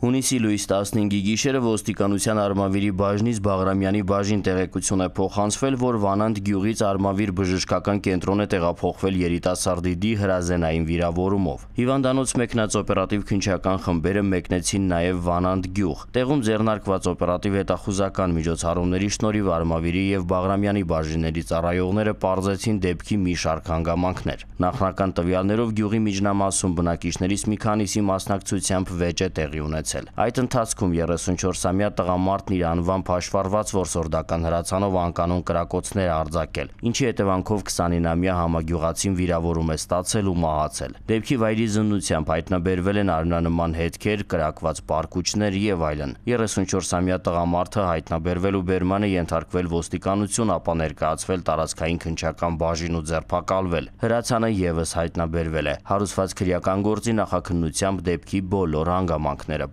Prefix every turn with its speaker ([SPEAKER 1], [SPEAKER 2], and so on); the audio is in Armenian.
[SPEAKER 1] Հունիսի լույս 15-ի գիշերը ոստիկանության արմավիրի բաժնից Բաղրամյանի բաժին տեղեկություն է փոխանցվել, որ Վանանդ գյուղից արմավիր բժշկական կենտրոն է տեղափոխվել երիտասարդի դի հրազենային վիրավորումով։ Հիվանդանոց մեկնած օպերատիվ քնչական խմբերը մեկնեցին նաև Վանանդ գյուղ։ Տեղում ձեռնարկված օպերատիվ հետախուզական միջոցառումների շնորհիվ արմավիրի եւ Բաղրամյանի բաժինների ծառայողները պարզեցին դեպքի մի շարք հանգամանքներ։ Նախնական տվյալներով գյուղի միջնամասում բնակիչներից մի քանիսի մասնակցությամբ վեճ է տեղի ունեցել ունեցել։ Այդ ընթացքում 34-ամյա տղամարդն իր անվան փաշվառված որսորդական հրացանով անկանոն կրակոցներ արձակել, ինչի հետևանքով 29-ամյա համագյուղացին վիրավորում է ստացել ու մահացել։ Դեպքի վայրի զննությամբ հայտնաբերվել են արյունանման հետքեր, կրակված պարկուճներ եւ այլն։ 34-ամյա տղամարդը հայտնաբերվել ու բերմանը ենթարկվել ոստիկանություն, ապա ներկայացվել տարածքային քնչական բաժին ու ձերբակալվել։ Հրացանը եւս հայտնաբերվել է։ Հարուցված քրեական գործի նախաքննությամբ դեպքի բոլոր հանգամանքները